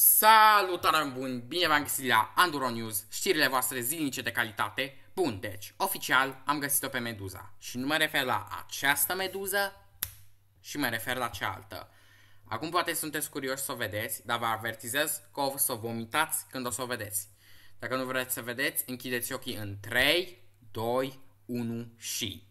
Salutare bun, bine v-am găsit la Anduro News, știrile voastre zilnice de calitate. Bun, deci, oficial am găsit-o pe Meduza și nu mă refer la această Meduză și mă refer la cealaltă. Acum poate sunteți curioși să o vedeți, dar vă avertizez că o să vomitați când o să o vedeți. Dacă nu vreți să vedeți, închideți ochii în 3, 2, 1 și...